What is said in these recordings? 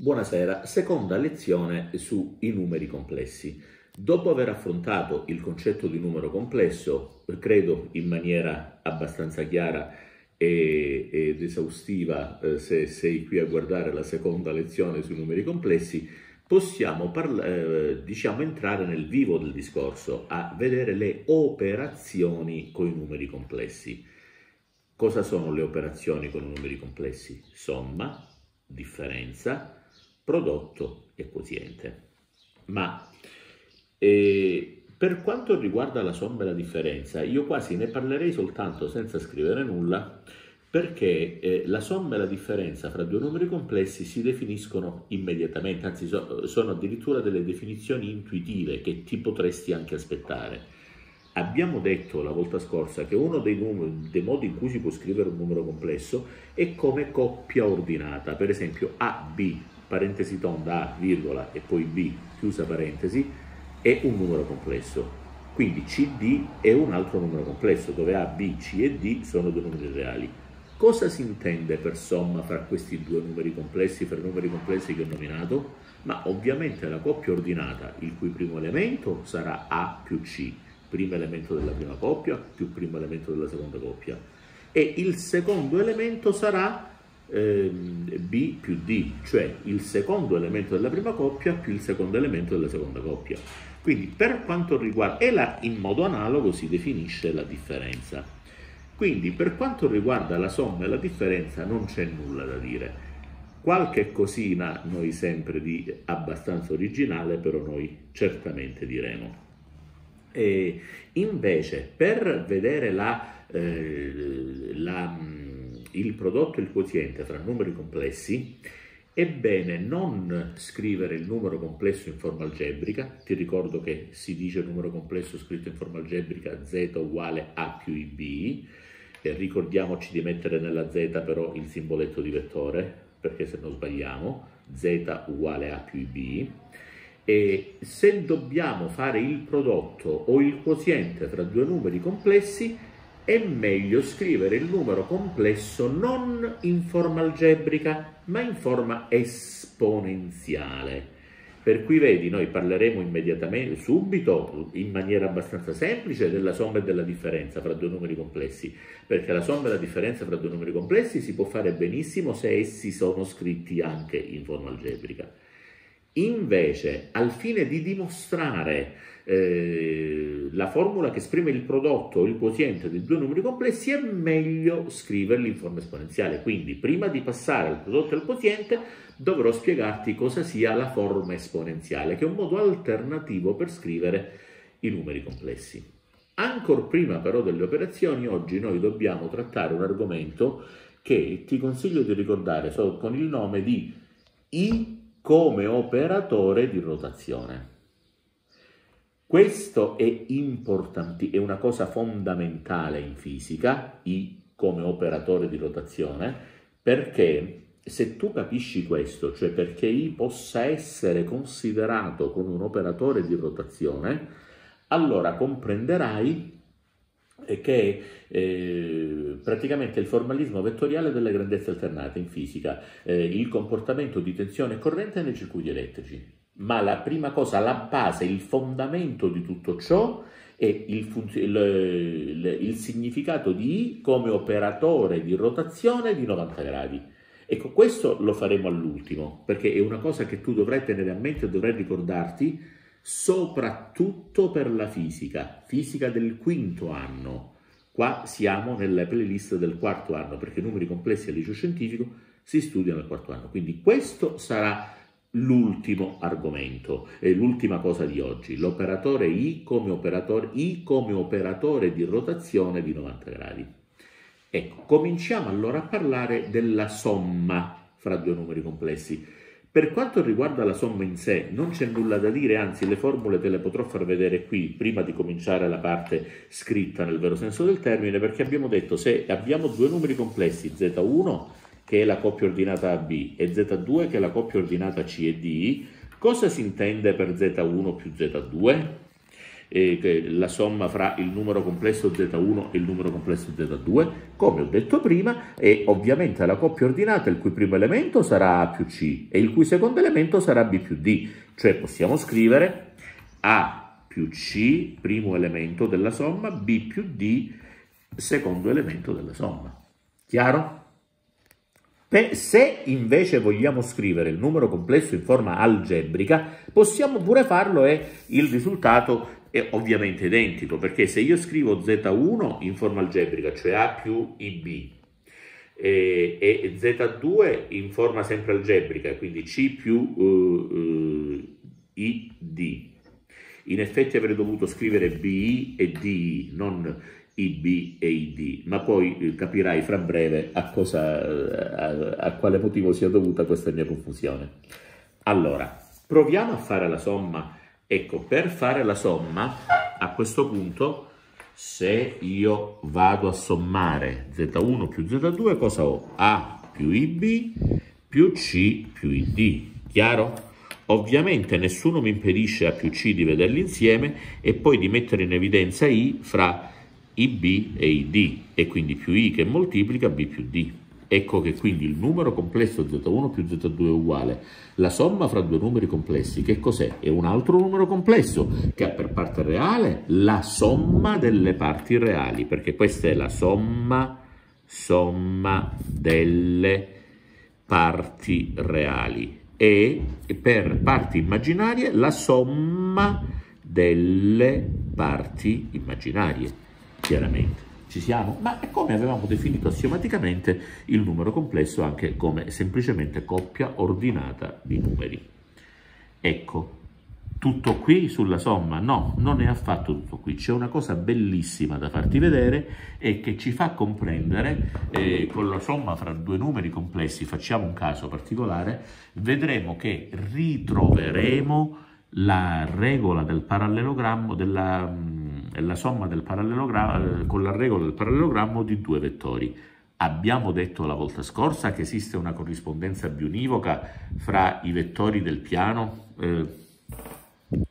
Buonasera, seconda lezione sui numeri complessi. Dopo aver affrontato il concetto di numero complesso, credo in maniera abbastanza chiara ed esaustiva, eh, se sei qui a guardare la seconda lezione sui numeri complessi, possiamo eh, diciamo entrare nel vivo del discorso, a vedere le operazioni con i numeri complessi. Cosa sono le operazioni con i numeri complessi? Somma, differenza, prodotto e quoziente. Ma eh, per quanto riguarda la somma e la differenza, io quasi ne parlerei soltanto senza scrivere nulla, perché eh, la somma e la differenza fra due numeri complessi si definiscono immediatamente, anzi so, sono addirittura delle definizioni intuitive che ti potresti anche aspettare. Abbiamo detto la volta scorsa che uno dei, numeri, dei modi in cui si può scrivere un numero complesso è come coppia ordinata, per esempio AB parentesi tonda A, virgola e poi B, chiusa parentesi, è un numero complesso. Quindi CD è un altro numero complesso, dove A, B, C e D sono due numeri reali. Cosa si intende per somma fra questi due numeri complessi, fra i numeri complessi che ho nominato? Ma ovviamente la coppia ordinata, il cui primo elemento sarà A più C, primo elemento della prima coppia più primo elemento della seconda coppia. E il secondo elemento sarà Ehm, B più D, cioè il secondo elemento della prima coppia più il secondo elemento della seconda coppia. Quindi per quanto riguarda, e la, in modo analogo si definisce la differenza. Quindi per quanto riguarda la somma e la differenza non c'è nulla da dire. Qualche cosina noi sempre di abbastanza originale, però noi certamente diremo. E invece per vedere la, eh, la il prodotto e il quoziente fra numeri complessi, è bene non scrivere il numero complesso in forma algebrica, ti ricordo che si dice numero complesso scritto in forma algebrica z uguale a più ib, e ricordiamoci di mettere nella z però il simboletto di vettore, perché se non sbagliamo, z uguale a più i b, e se dobbiamo fare il prodotto o il quoziente tra due numeri complessi, è meglio scrivere il numero complesso non in forma algebrica, ma in forma esponenziale. Per cui vedi, noi parleremo immediatamente, subito, in maniera abbastanza semplice, della somma e della differenza fra due numeri complessi, perché la somma e la differenza fra due numeri complessi si può fare benissimo se essi sono scritti anche in forma algebrica. Invece, al fine di dimostrare eh, la formula che esprime il prodotto o il quoziente di due numeri complessi, è meglio scriverli in forma esponenziale. Quindi, prima di passare al prodotto e al quoziente, dovrò spiegarti cosa sia la forma esponenziale, che è un modo alternativo per scrivere i numeri complessi. Ancora prima però delle operazioni, oggi noi dobbiamo trattare un argomento che ti consiglio di ricordare so, con il nome di I come operatore di rotazione. Questo è importante, è una cosa fondamentale in fisica, I come operatore di rotazione, perché se tu capisci questo, cioè perché I possa essere considerato come un operatore di rotazione, allora comprenderai che eh, è praticamente il formalismo vettoriale delle grandezze alternate in fisica, eh, il comportamento di tensione e corrente nei circuiti elettrici. Ma la prima cosa, la base, il fondamento di tutto ciò è il, il, il significato di I come operatore di rotazione di 90 gradi. Ecco, questo lo faremo all'ultimo, perché è una cosa che tu dovrai tenere a mente e dovrai ricordarti soprattutto per la fisica, fisica del quinto anno. Qua siamo nella playlist del quarto anno, perché numeri complessi al liceo scientifico si studiano al quarto anno. Quindi questo sarà l'ultimo argomento, eh, l'ultima cosa di oggi, l'operatore I, I come operatore di rotazione di 90 gradi. Ecco, cominciamo allora a parlare della somma fra due numeri complessi. Per quanto riguarda la somma in sé, non c'è nulla da dire, anzi le formule te le potrò far vedere qui prima di cominciare la parte scritta nel vero senso del termine, perché abbiamo detto se abbiamo due numeri complessi, z1 che è la coppia ordinata AB e z2 che è la coppia ordinata C e D, cosa si intende per z1 più z2? eh, la somma fra il numero complesso z1 e il numero complesso z2, come ho detto prima, è ovviamente la coppia ordinata il cui primo elemento sarà A più C e il cui secondo elemento sarà B più D, cioè possiamo scrivere A più C, primo elemento della somma, B più D, secondo elemento della somma. Chiaro? se invece vogliamo scrivere il numero complesso in forma algebrica, possiamo pure farlo e il risultato è ovviamente identico, perché se io scrivo Z1 in forma algebrica, cioè A più IB, e, e Z2 in forma sempre algebrica, quindi C più uh, eh, uh, eh, ID, in effetti avrei dovuto scrivere BI e DI, non IB e ID, ma poi eh, capirai fra breve a, cosa, a, a quale motivo sia dovuta questa mia confusione. Allora, proviamo a fare la somma Ecco, per fare la somma, a questo punto, se io vado a sommare Z1 più Z2, cosa ho? A più IB più C più ID, chiaro? Ovviamente nessuno mi impedisce A più C di vederli insieme e poi di mettere in evidenza I fra IB e ID, e quindi più I che moltiplica B più D. Ecco che quindi il numero complesso z1 più z2 è uguale la somma fra due numeri complessi. Che cos'è? È un altro numero complesso che ha per parte reale la somma delle parti reali, perché questa è la somma, somma delle parti reali e per parti immaginarie la somma delle parti immaginarie, chiaramente. Ci siamo? Ma è come avevamo definito assiomaticamente il numero complesso anche come semplicemente coppia ordinata di numeri. Ecco, tutto qui sulla somma? No, non è affatto tutto qui. C'è una cosa bellissima da farti vedere e che ci fa comprendere, eh, con la somma fra due numeri complessi, facciamo un caso particolare, vedremo che ritroveremo la regola del parallelogrammo della mm, è la somma del parallelogrammo, eh, con l'arregola del parallelogrammo di due vettori. Abbiamo detto la volta scorsa che esiste una corrispondenza bionivoca fra i vettori del piano, eh,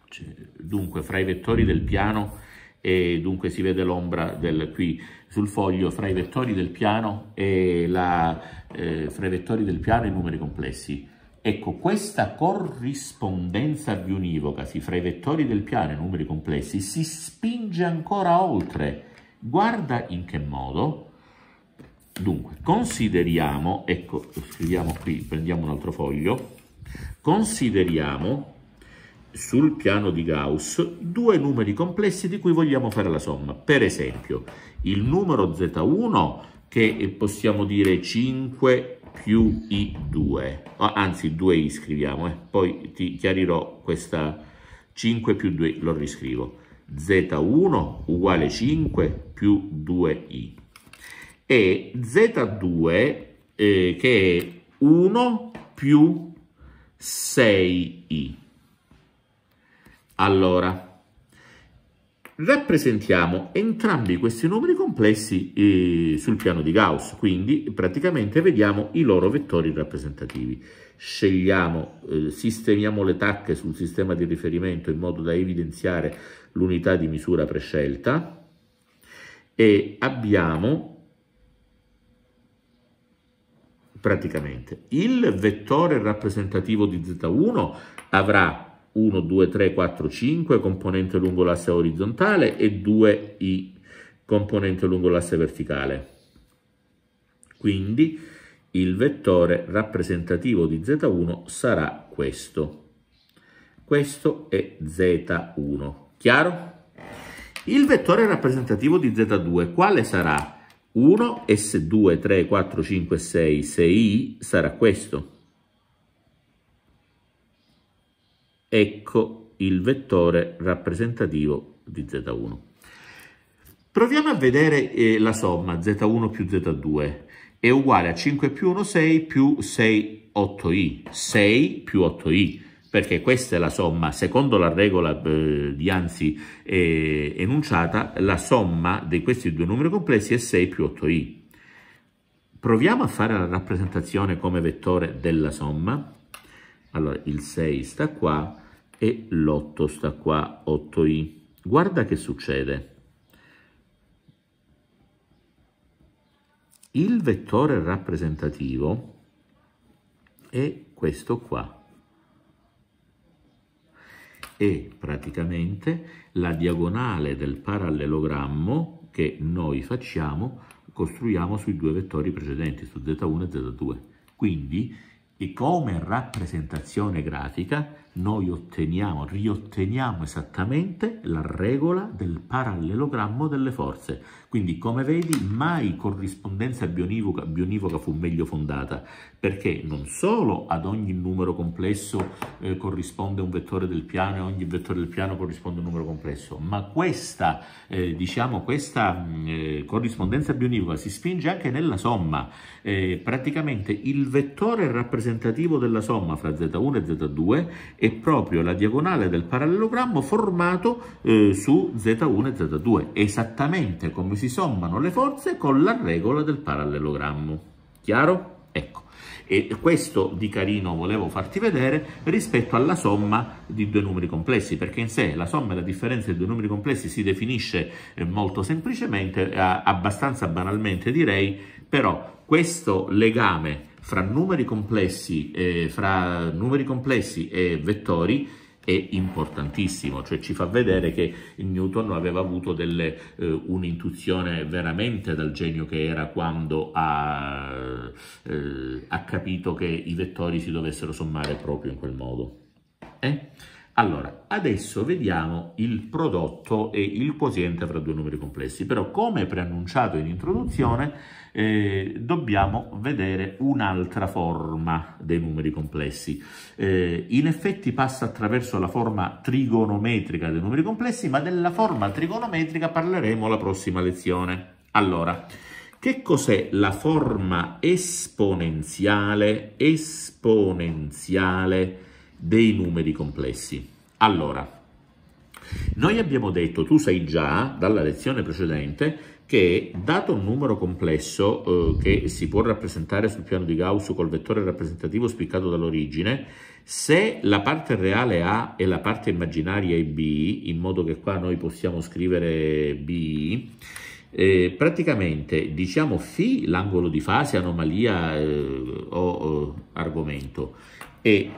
cioè, dunque fra i vettori del piano e dunque si vede l'ombra qui sul foglio fra i vettori del piano e la, eh, fra i vettori del piano e i numeri complessi. Ecco, questa corrispondenza bionivoca sì, fra i vettori del piano e i numeri complessi si spinge ancora oltre. Guarda in che modo. Dunque, consideriamo, ecco, lo scriviamo qui, prendiamo un altro foglio, consideriamo sul piano di Gauss due numeri complessi di cui vogliamo fare la somma. Per esempio, il numero Z1 che possiamo dire 5 più I2, ah, anzi 2I scriviamo, eh? poi ti chiarirò questa 5 più 2, lo riscrivo, Z1 uguale 5 più 2I e Z2 eh, che è 1 più 6i. Allora, rappresentiamo entrambi questi numeri complessi eh, sul piano di Gauss, quindi praticamente vediamo i loro vettori rappresentativi. Scegliamo, eh, sistemiamo le tacche sul sistema di riferimento in modo da evidenziare l'unità di misura prescelta e abbiamo praticamente il vettore rappresentativo di Z1 avrà 1, 2, 3, 4, 5 componente lungo l'asse orizzontale e 2i componente lungo l'asse verticale. Quindi il vettore rappresentativo di Z1 sarà questo. Questo è Z1. Chiaro? Il vettore rappresentativo di Z2 quale sarà? 1, S2, 3, 4, 5, 6, 6i sarà questo. Ecco il vettore rappresentativo di Z1. Proviamo a vedere eh, la somma Z1 più Z2 è uguale a 5 più 1, 6 più 6, 8i. 6 più 8i, perché questa è la somma, secondo la regola eh, anzi eh, enunciata, la somma di questi due numeri complessi è 6 più 8i. Proviamo a fare la rappresentazione come vettore della somma. Allora, il 6 sta qua e l'8 sta qua, 8i. Guarda che succede. Il vettore rappresentativo è questo qua. E praticamente la diagonale del parallelogrammo che noi facciamo, costruiamo sui due vettori precedenti, su Z1 e Z2. Quindi e come rappresentazione grafica noi otteniamo, riotteniamo esattamente la regola del parallelogrammo delle forze. Quindi, come vedi, mai corrispondenza bionivoca, bionivoca fu meglio fondata, perché non solo ad ogni numero complesso eh, corrisponde un vettore del piano e ogni vettore del piano corrisponde a un numero complesso, ma questa, eh, diciamo, questa mm, eh, corrispondenza bionivoca si spinge anche nella somma. Eh, praticamente il vettore rappresentativo della somma fra z1 e z2 è è proprio la diagonale del parallelogrammo formato eh, su Z1 e Z2, esattamente come si sommano le forze con la regola del parallelogrammo. Chiaro? Ecco. E questo di carino volevo farti vedere rispetto alla somma di due numeri complessi, perché in sé la somma e la differenza di due numeri complessi si definisce eh, molto semplicemente, eh, abbastanza banalmente direi, però questo legame fra numeri complessi, eh, fra numeri complessi e vettori è importantissimo, cioè ci fa vedere che Newton aveva avuto delle, eh, un'intuizione veramente dal genio che era quando ha, eh, ha, capito che i vettori si dovessero sommare proprio in quel modo. Eh? Allora, adesso vediamo il prodotto e il quoziente fra due numeri complessi, però come preannunciato in introduzione eh, dobbiamo vedere un'altra forma dei numeri complessi. Eh, in effetti passa attraverso la forma trigonometrica dei numeri complessi, ma della forma trigonometrica parleremo la prossima lezione. Allora, che cos'è la forma esponenziale, esponenziale dei numeri complessi. Allora, noi abbiamo detto, tu sai già dalla lezione precedente, che dato un numero complesso eh, che si può rappresentare sul piano di Gauss col vettore rappresentativo spiccato dall'origine, se la parte reale A e la parte immaginaria è B, in modo che qua noi possiamo scrivere B, eh, praticamente diciamo φ, l'angolo di fase, anomalia eh, o eh, argomento, e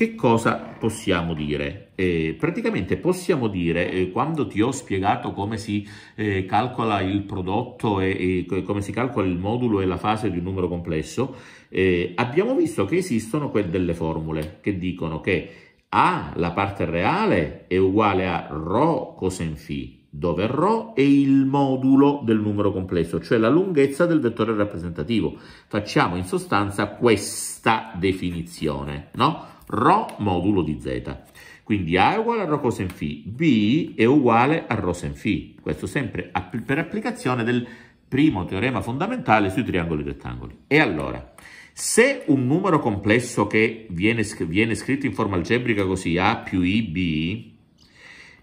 che cosa possiamo dire? Eh, praticamente possiamo dire, eh, quando ti ho spiegato come si eh, calcola il prodotto e, e, come si calcola il modulo e la fase di un numero complesso, eh, abbiamo visto che esistono delle formule che dicono che A, la parte reale, è uguale a ρ cosen φ, dove ρ è il modulo del numero complesso, cioè la lunghezza del vettore rappresentativo. Facciamo in sostanza questa definizione, no? ρ modulo di z. Quindi A è uguale a Rho cosen φ, B è uguale a Rho sin φ. Questo sempre per applicazione del primo teorema fondamentale sui triangoli rettangoli. E allora, se un numero complesso che viene, viene scritto in forma algebrica così A più IB,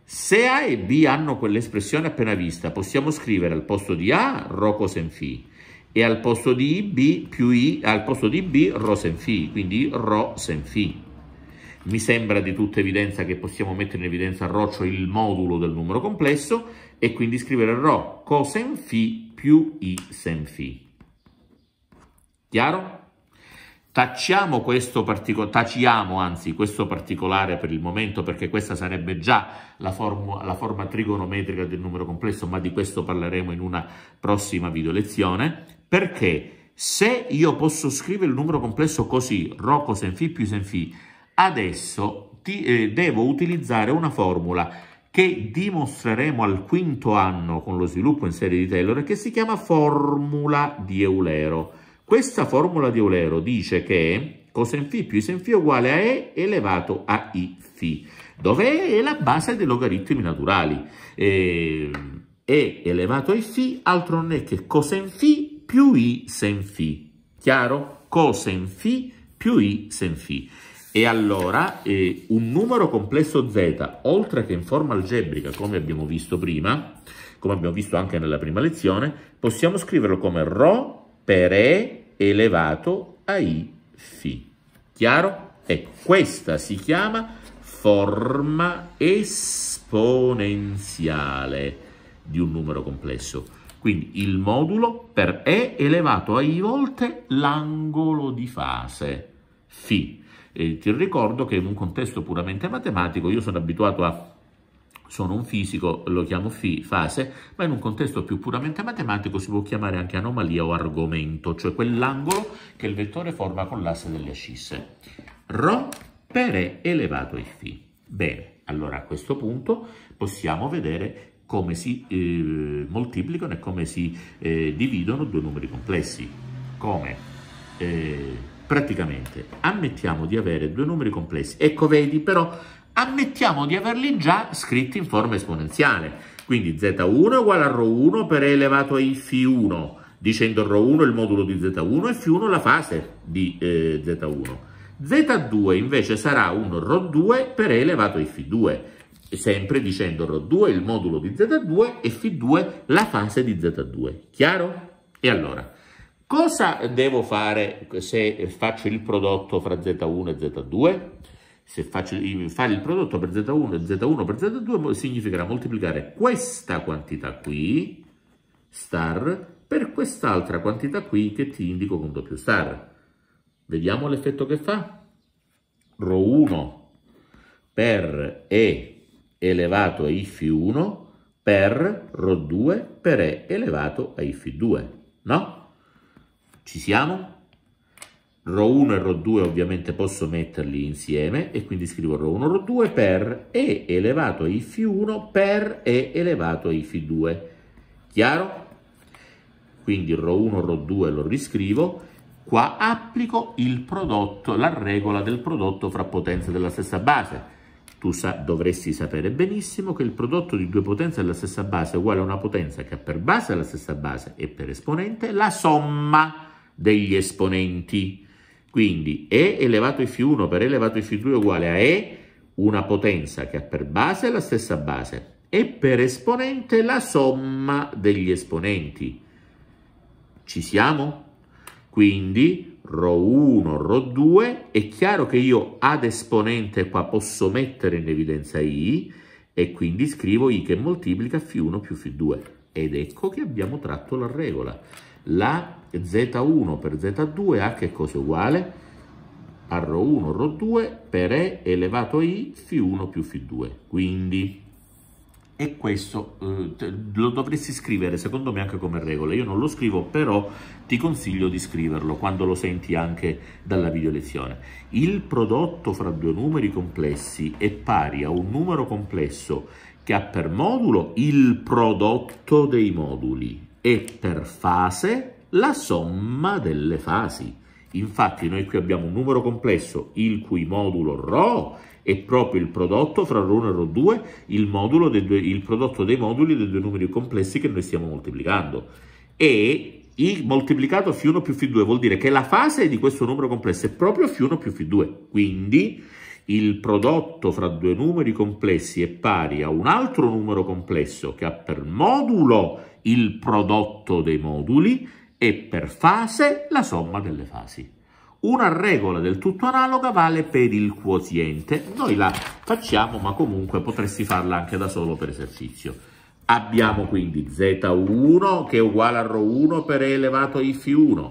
se A e B hanno quell'espressione appena vista, possiamo scrivere al posto di A Rho cosen φ e al posto di B più I al posto di B Rho sin φ, quindi Rho sin φ mi sembra di tutta evidenza che possiamo mettere in evidenza a roccio il modulo del numero complesso e quindi scrivere ρ cosen φ più i sen φ. Chiaro? Tacciamo questo, taciamo, anzi, questo particolare per il momento perché questa sarebbe già la, forma, la forma trigonometrica del numero complesso, ma di questo parleremo in una prossima video lezione, perché se io posso scrivere il numero complesso così, ρ cosen φ più sen φ, adesso ti, eh, devo utilizzare una formula che dimostreremo al quinto anno con lo sviluppo in serie di Taylor che si chiama formula di Eulero. Questa formula di Eulero dice che cosen φ più isen phi è uguale a e elevato a i φ, dove e è la base dei logaritmi naturali. E, e elevato a i φ altro non è che cosen φ più i sen φ. Chiaro? Cosen φ più i sen φ. E allora eh, un numero complesso z, oltre che in forma algebrica, come abbiamo visto prima, come abbiamo visto anche nella prima lezione, possiamo scriverlo come ρ per E elevato a I φ. Chiaro? Ecco, questa si chiama forma esponenziale di un numero complesso. Quindi il modulo per E elevato a I volte l'angolo di fase φ. E ti ricordo che in un contesto puramente matematico, io sono abituato a sono un fisico, lo chiamo fi, fase, ma in un contesto più puramente matematico si può chiamare anche anomalia o argomento, cioè quell'angolo che il vettore forma con l'asse delle ascisse. Rho per E elevato a φ. Bene, allora a questo punto possiamo vedere come si eh, moltiplicano e come si eh, dividono due numeri complessi. Come? Eh, Praticamente ammettiamo di avere due numeri complessi. Ecco, vedi, però ammettiamo di averli già scritti in forma esponenziale. Quindi z1 è uguale a ρ1 per e elevato a φ1, dicendo ρ1 il modulo di z1 e φ1 la fase di eh, z1. z2 invece sarà un ρ2 per e elevato a φ2, sempre dicendo ρ2 il modulo di z2 e φ2 la fase di z2. Chiaro? E allora? Cosa devo fare se faccio il prodotto fra Z1 e Z2? Se faccio, fare il prodotto per Z1 e Z1 per Z2 significherà moltiplicare questa quantità qui, star, per quest'altra quantità qui che ti indico con doppio star. Vediamo l'effetto che fa. Rho 1 per E elevato a IFI1 per Rho 2 per E elevato a IFI2, no? Ci siamo? rho 1 e rho 2 ovviamente posso metterli insieme e quindi scrivo rho 1, rho 2 per E elevato a IF1 per E elevato a IF2. Chiaro? Quindi rho 1, rho 2 lo riscrivo. Qua applico il prodotto, la regola del prodotto fra potenze della stessa base. Tu sa, dovresti sapere benissimo che il prodotto di due potenze della stessa base è uguale a una potenza che ha per base la stessa base e per esponente la somma degli esponenti. Quindi E elevato a Φ1 per E elevato a Φ2 è uguale a E, una potenza che ha per base la stessa base, e per esponente la somma degli esponenti. Ci siamo? Quindi ρ1, ρ2, è chiaro che io ad esponente qua posso mettere in evidenza i e quindi scrivo i che moltiplica Φ1 più Φ2. Ed ecco che abbiamo tratto la regola. La Z1 per Z2 a che cosa è uguale? R1, R2 per E elevato a I, Φ1 più Φ2. Quindi, e questo eh, lo dovresti scrivere secondo me anche come regola. Io non lo scrivo, però ti consiglio di scriverlo quando lo senti anche dalla video lezione. Il prodotto fra due numeri complessi è pari a un numero complesso che ha per modulo il prodotto dei moduli e per fase la somma delle fasi. Infatti noi qui abbiamo un numero complesso il cui modulo ρ è proprio il prodotto fra ρ e ρ2, il, due, il prodotto dei moduli dei due numeri complessi che noi stiamo moltiplicando. E I moltiplicato Φ1 più Φ2 vuol dire che la fase di questo numero complesso è proprio Φ1 più Φ2. Quindi il prodotto fra due numeri complessi è pari a un altro numero complesso che ha per modulo il prodotto dei moduli e per fase la somma delle fasi. Una regola del tutto analoga vale per il quoziente. Noi la facciamo, ma comunque potresti farla anche da solo per esercizio. Abbiamo quindi z1 che è uguale a ρ1 per e elevato a if1,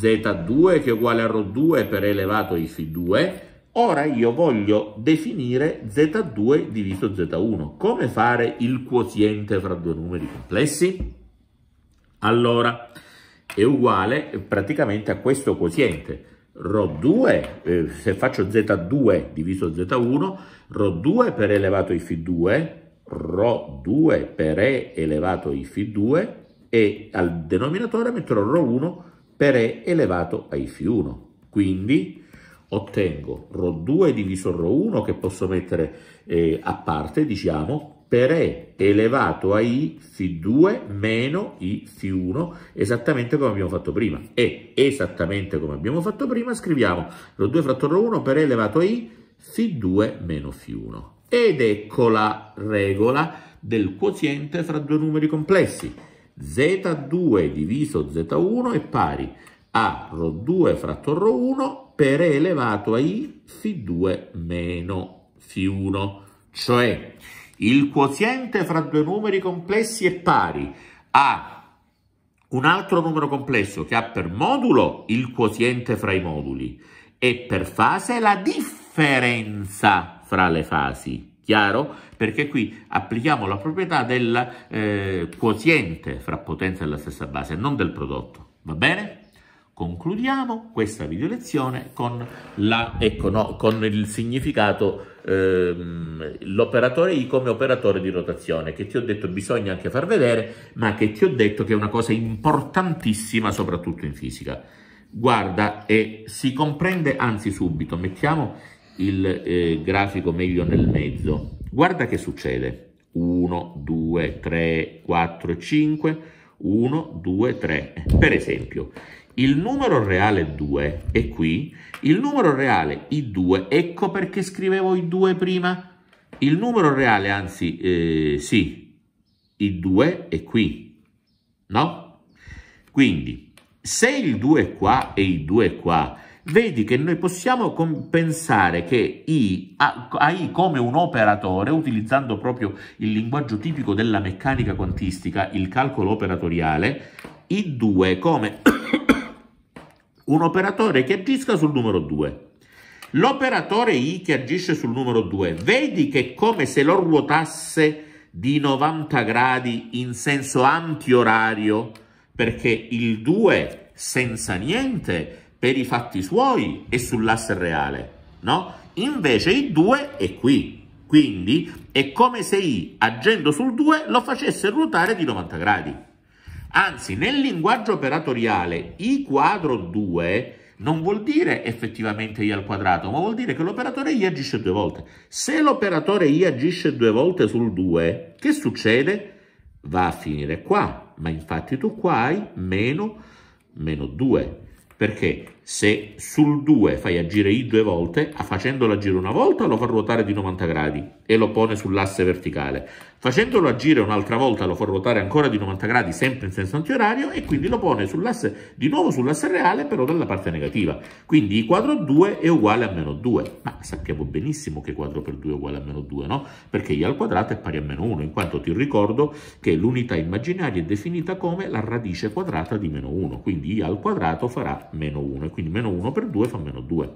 z2 che è uguale a ρ2 per e elevato a if2. Ora io voglio definire z2 diviso z1. Come fare il quoziente fra due numeri complessi? Allora, è uguale praticamente a questo quoziente. Rho2, eh, se faccio Z2 diviso Z1, Rho2 per elevato i Φ2, Rho2 per E elevato i Φ2 e al denominatore metterò Rho1 per E elevato ai Φ1. Quindi ottengo Rho2 diviso Rho1 che posso mettere eh, a parte, diciamo, per E elevato a I Φ2 meno I Φ1, esattamente come abbiamo fatto prima. E esattamente come abbiamo fatto prima scriviamo lo 2 fratto 1 per E elevato a I Φ2 meno Φ1. Ed ecco la regola del quoziente fra due numeri complessi. Z2 diviso Z1 è pari a ρ2 fratto ρ1 per E elevato a I Φ2 meno Φ1, cioè il quoziente fra due numeri complessi è pari a un altro numero complesso che ha per modulo il quoziente fra i moduli e per fase la differenza fra le fasi. Chiaro? Perché qui applichiamo la proprietà del eh, quoziente fra potenza e la stessa base, non del prodotto. Va bene? Concludiamo questa video lezione con, la, ecco, no, con il significato ehm, l'operatore I come operatore di rotazione che ti ho detto bisogna anche far vedere ma che ti ho detto che è una cosa importantissima soprattutto in fisica. Guarda e si comprende anzi subito, mettiamo il eh, grafico meglio nel mezzo. Guarda che succede. 1, 2, 3, 4, 5, 1, 2, 3. Per esempio, il numero reale 2 è qui, il numero reale I2, ecco perché scrivevo I2 prima, il numero reale, anzi, eh, sì, I2 è qui, no? Quindi, se il 2 è qua e I2 è qua, vedi che noi possiamo pensare che I, a, a I come un operatore, utilizzando proprio il linguaggio tipico della meccanica quantistica, il calcolo operatoriale, I2 come un operatore che agisca sul numero 2. L'operatore I che agisce sul numero 2, vedi che è come se lo ruotasse di 90 gradi in senso antiorario, perché il 2 senza niente per i fatti suoi è sull'asse reale, no? Invece il 2 è qui, quindi è come se I agendo sul 2 lo facesse ruotare di 90 gradi. Anzi, nel linguaggio operatoriale i quadro 2 non vuol dire effettivamente i al quadrato, ma vuol dire che l'operatore i agisce due volte. Se l'operatore i agisce due volte sul 2, che succede? Va a finire qua, ma infatti tu qua hai meno, meno 2. Perché? se sul 2 fai agire I due volte, facendolo agire una volta lo fa ruotare di 90 gradi e lo pone sull'asse verticale. Facendolo agire un'altra volta lo fa ruotare ancora di 90 gradi, sempre in senso antiorario, e quindi lo pone sull'asse, di nuovo sull'asse reale, però dalla parte negativa. Quindi I quadro 2 è uguale a meno 2. Ma sappiamo benissimo che quadro per 2 è uguale a meno 2, no? Perché I al quadrato è pari a meno 1, in quanto ti ricordo che l'unità immaginaria è definita come la radice quadrata di meno 1, quindi I al quadrato farà meno 1 quindi meno 1 per 2 fa meno 2.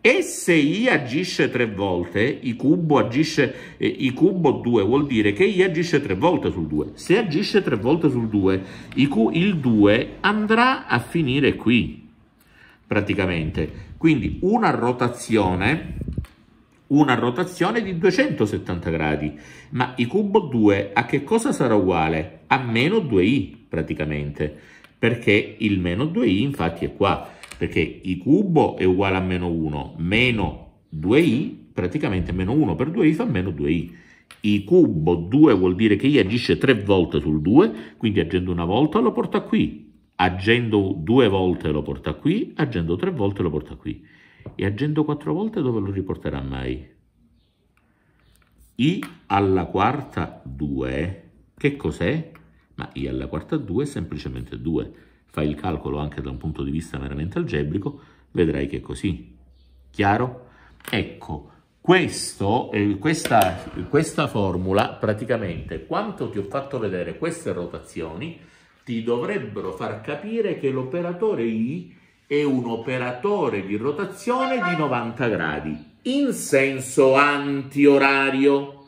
E se I agisce tre volte, I cubo, agisce, eh, I cubo 2 vuol dire che I agisce tre volte sul 2. Se agisce tre volte sul 2, Q, il 2 andrà a finire qui, praticamente. Quindi una rotazione, una rotazione di 270 gradi. Ma I cubo 2 a che cosa sarà uguale? A meno 2I, praticamente, perché il meno 2I infatti è qua perché i cubo è uguale a meno 1, meno 2i, praticamente meno 1 per 2i fa meno 2i. I cubo 2 vuol dire che i agisce 3 volte sul 2, quindi agendo una volta lo porta qui, agendo due volte lo porta qui, agendo tre volte lo porta qui. E agendo quattro volte dove lo riporterà mai? I alla quarta 2, che cos'è? Ma I alla quarta 2 è semplicemente 2 fai il calcolo anche da un punto di vista meramente algebrico, vedrai che è così. Chiaro? Ecco, questo, eh, questa, questa formula praticamente, quanto ti ho fatto vedere queste rotazioni, ti dovrebbero far capire che l'operatore I è un operatore di rotazione di 90 gradi in senso antiorario.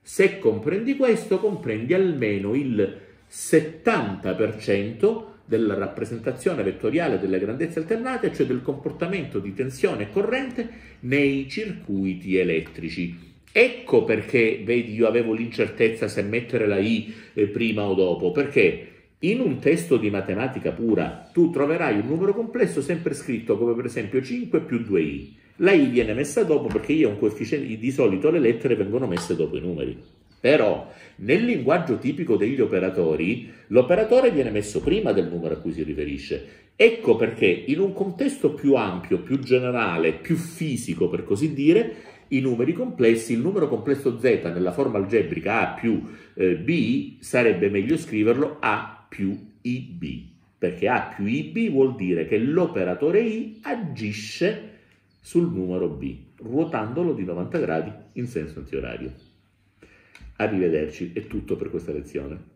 Se comprendi questo, comprendi almeno il 70% della rappresentazione vettoriale delle grandezze alternate, cioè del comportamento di tensione e corrente nei circuiti elettrici. Ecco perché, vedi, io avevo l'incertezza se mettere la I eh, prima o dopo, perché in un testo di matematica pura tu troverai un numero complesso sempre scritto come per esempio 5 più 2i. La i viene messa dopo perché io ho un coefficiente, di solito le lettere vengono messe dopo i numeri. Però nel linguaggio tipico degli operatori, l'operatore viene messo prima del numero a cui si riferisce. Ecco perché in un contesto più ampio, più generale, più fisico, per così dire, i numeri complessi, il numero complesso z nella forma algebrica a più eh, b sarebbe meglio scriverlo a più ib, perché a più ib vuol dire che l'operatore i agisce sul numero b, ruotandolo di 90 gradi in senso antiorario. Arrivederci, è tutto per questa lezione.